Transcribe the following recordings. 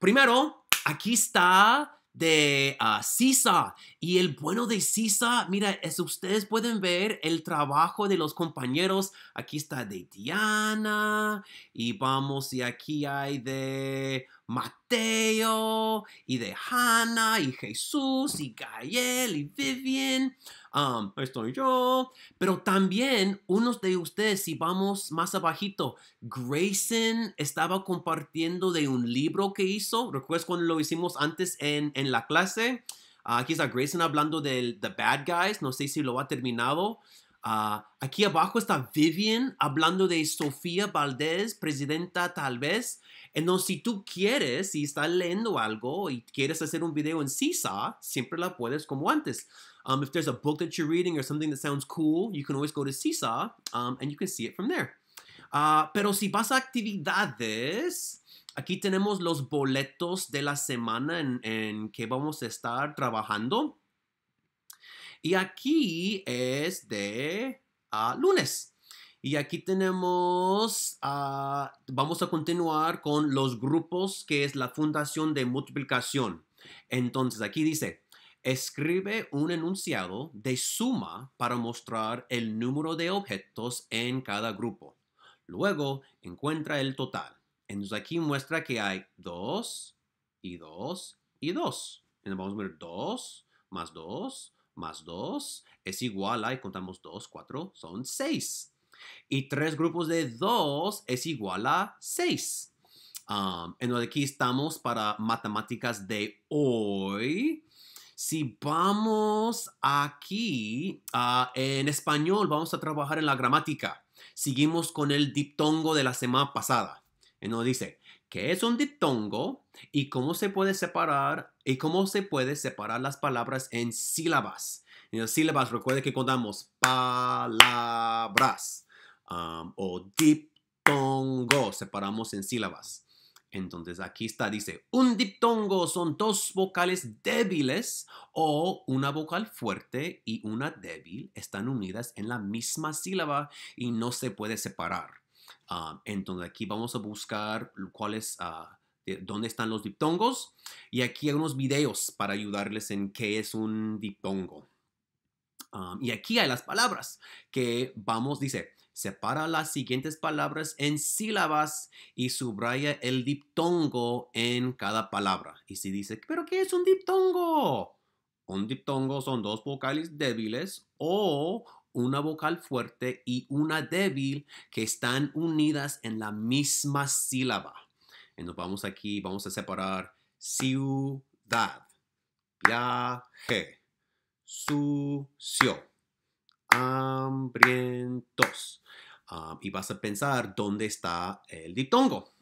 Primero, aquí está de ah, Sisa. Y el bueno de Sisa, mira, es, ustedes pueden ver el trabajo de los compañeros. Aquí está de Diana. Y vamos, y aquí hay de Mateo, y de Hannah, y Jesús, y Gael, y Vivian estoy yo. Pero también unos de ustedes, si vamos más abajito, Grayson estaba compartiendo de un libro que hizo. ¿Recuerdas cuando lo hicimos antes en, la clase? Ah, aquí está Grayson hablando del The Bad Guys. No sé si lo ha terminado. Ah, aquí abajo está Vivian hablando de Sofía Valdez, presidenta tal vez. Entonces, eh, si tú quieres, si estás leyendo algo y quieres hacer un video en CISA, siempre la puedes como antes. Um, if there's a book that you're reading or something that sounds cool, you can always go to CISA um, and you can see it from there. Ah, pero si vas a actividades, aquí tenemos los boletos de la semana en, en que vamos a estar trabajando. Y aquí es de a ah, lunes. Y aquí tenemos, ah, vamos a continuar con los grupos, que es la fundación de multiplicación. Entonces, aquí dice, escribe un enunciado de suma para mostrar el número de objetos en cada grupo. Luego, encuentra el total. Entonces, aquí muestra que hay 2 y 2 y 2. Entonces, vamos a ver 2 más 2 más 2 es igual a, y contamos 2, 4, son 6. Y 3 grupos de 2 es igual a 6. Um, en donde aquí estamos para matemáticas de hoy. Si vamos aquí, ah, en español vamos a trabajar en la gramática. Seguimos con el diptongo de la semana pasada. En donde dice, qué es un diptongo y cómo se puede separar y cómo se puede separar las palabras en sílabas. En las sílabas, recuerde que contamos palabras o diptongo, separamos en sílabas. Entonces aquí está, dice, un diptongo son dos vocales débiles o una vocal fuerte y una débil están unidas en la misma sílaba y no se puede separar. Ah, entonces aquí vamos a buscar cuáles, ah, dónde están los diptongos. Y aquí hay unos videos para ayudarles en qué es un diptongo. Ah, y aquí hay las palabras que vamos, dice, separa las siguientes palabras en sílabas y subraya el diptongo en cada palabra. Y si dice, pero ¿qué es un diptongo? Un diptongo son dos vocales débiles o una vocal fuerte y una débil que están unidas en la misma sílaba. Y eh, nos vamos aquí, vamos a separar ciudad, viaje, sucio, hambrientos. Ah, y vas a pensar dónde está el diptongo.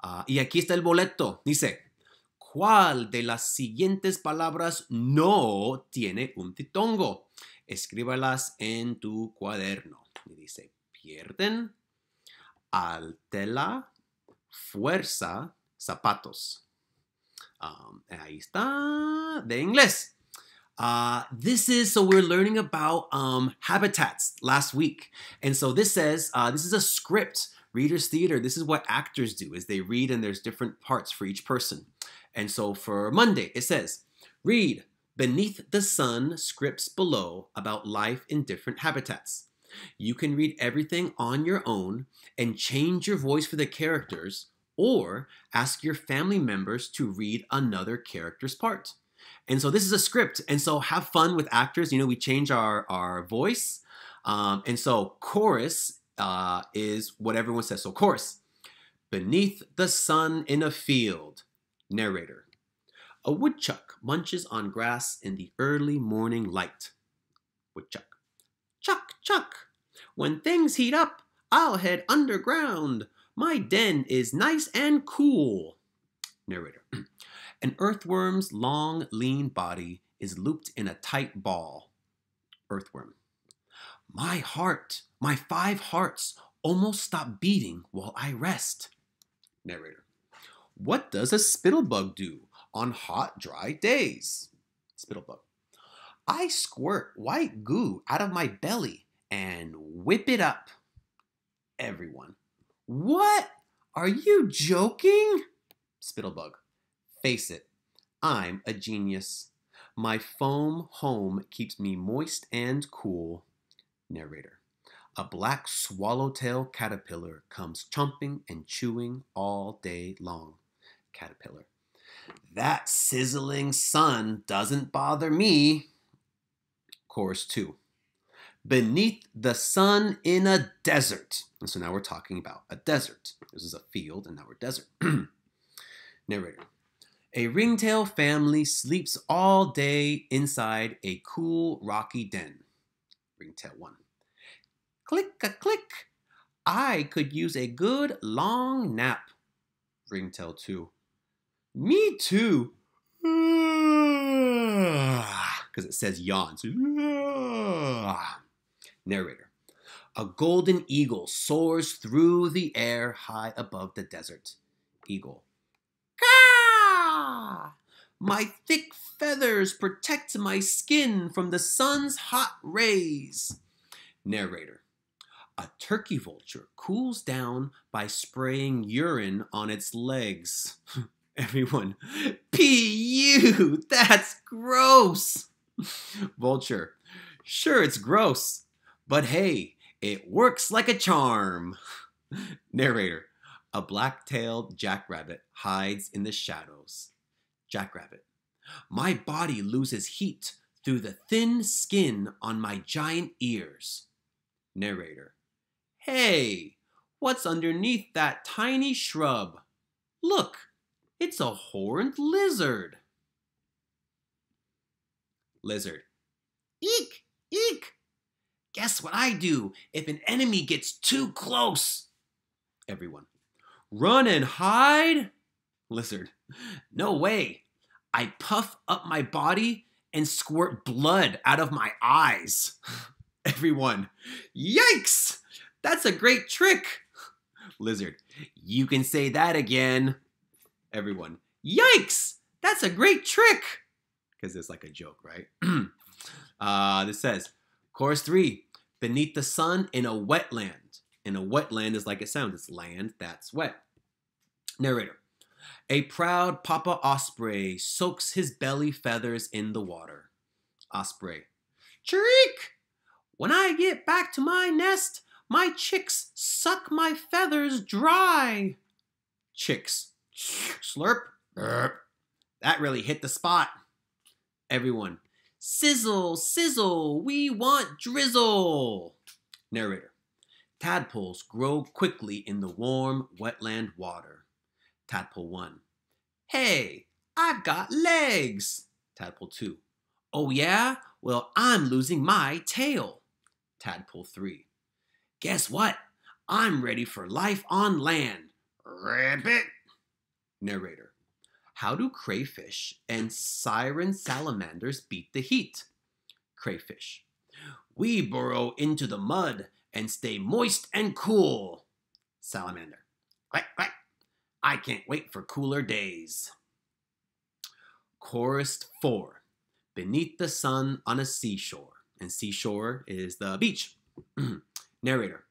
Ah, y aquí está el boleto. Dice, ¿cuál de las siguientes palabras no tiene un diptongo? escríbalas en tu cuaderno. Y dice, pierden, altela, fuerza, zapatos. Um, ahí está, de inglés. Uh, this is so we're learning about um, habitats last week, and so this says uh, this is a script readers theater. This is what actors do: is they read and there's different parts for each person. And so for Monday, it says read Beneath the Sun scripts below about life in different habitats. You can read everything on your own and change your voice for the characters, or ask your family members to read another character's part. And so this is a script. And so have fun with actors. You know, we change our, our voice. Um, and so chorus uh, is what everyone says. So chorus, beneath the sun in a field, narrator. A woodchuck munches on grass in the early morning light. Woodchuck. Chuck, chuck. When things heat up, I'll head underground. My den is nice and cool. Narrator. An earthworm's long, lean body is looped in a tight ball. Earthworm. My heart, my five hearts, almost stop beating while I rest. Narrator. What does a spittlebug do? on hot, dry days. Spittlebug. I squirt white goo out of my belly and whip it up. Everyone. What? Are you joking? Spittlebug. Face it, I'm a genius. My foam home keeps me moist and cool. Narrator. A black swallowtail caterpillar comes chomping and chewing all day long. Caterpillar. That sizzling sun doesn't bother me. Chorus 2. Beneath the sun in a desert. And so now we're talking about a desert. This is a field, and now we're desert. Narrator. A ringtail family sleeps all day inside a cool, rocky den. Ringtail 1. Click a click. I could use a good long nap. Ringtail 2. Me too. Because it says yawns. narrator. A golden eagle soars through the air high above the desert. Eagle. My thick feathers protect my skin from the sun's hot rays. Narrator. A turkey vulture cools down by spraying urine on its legs. Everyone, P.U. That's gross. Vulture, sure, it's gross, but hey, it works like a charm. Narrator, a black tailed jackrabbit hides in the shadows. Jackrabbit, my body loses heat through the thin skin on my giant ears. Narrator, hey, what's underneath that tiny shrub? Look, it's a horned lizard. Lizard. Eek! Eek! Guess what I do if an enemy gets too close? Everyone. Run and hide? Lizard. No way. I puff up my body and squirt blood out of my eyes. Everyone. Yikes! That's a great trick. Lizard. You can say that again everyone, Yikes! That's a great trick! Because it's like a joke, right? uh, this says, Chorus 3 Beneath the sun in a wetland. And a wetland is like it sounds it's land that's wet. Narrator A proud papa osprey soaks his belly feathers in the water. Osprey Chirrick! When I get back to my nest, my chicks suck my feathers dry. Chicks Slurp. Burp. That really hit the spot. Everyone. Sizzle, sizzle, we want drizzle. Narrator. Tadpoles grow quickly in the warm wetland water. Tadpole 1. Hey, I got legs. Tadpole 2. Oh yeah? Well, I'm losing my tail. Tadpole 3. Guess what? I'm ready for life on land. it. Narrator How do crayfish and siren salamanders beat the heat? Crayfish We burrow into the mud and stay moist and cool. Salamander Quack, quack. I can't wait for cooler days. Chorus 4 Beneath the sun on a seashore. And seashore is the beach. Narrator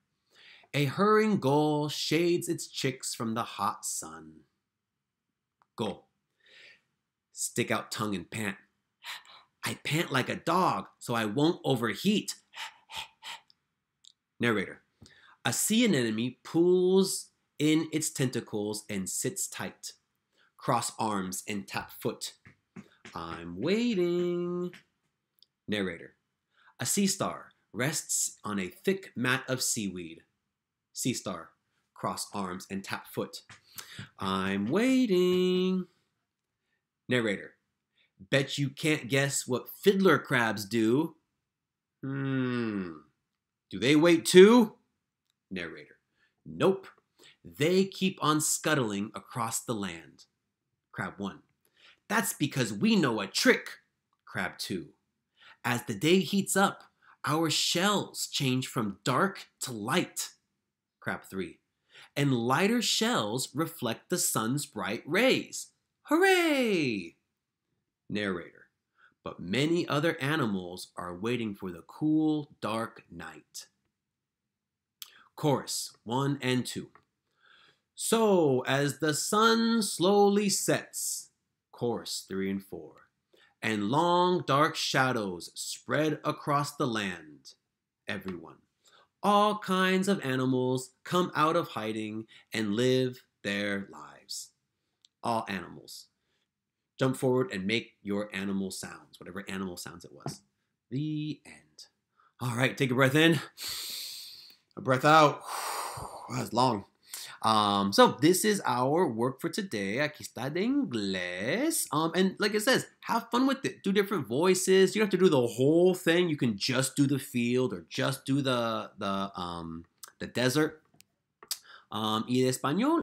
A hurrying gull shades its chicks from the hot sun. Go. Stick out tongue and pant. I pant like a dog so I won't overheat. Narrator. A sea anemone pulls in its tentacles and sits tight. Cross arms and tap foot. I'm waiting. Narrator. A sea star rests on a thick mat of seaweed. Sea star cross arms, and tap foot. I'm waiting. Narrator. Bet you can't guess what fiddler crabs do. Hmm. Do they wait too? Narrator. Nope. They keep on scuttling across the land. Crab 1. That's because we know a trick. Crab 2. As the day heats up, our shells change from dark to light. Crab 3 and lighter shells reflect the sun's bright rays. Hooray! Narrator. But many other animals are waiting for the cool, dark night. Chorus 1 and 2. So, as the sun slowly sets, chorus 3 and 4, and long dark shadows spread across the land, everyone all kinds of animals come out of hiding and live their lives. All animals. Jump forward and make your animal sounds, whatever animal sounds it was. The end. All right, take a breath in, a breath out. That was long. Um, so this is our work for today. Aquí está de inglés. Um, and like it says, have fun with it. Do different voices. You don't have to do the whole thing. You can just do the field or just do the the um, the desert. Um, y de español,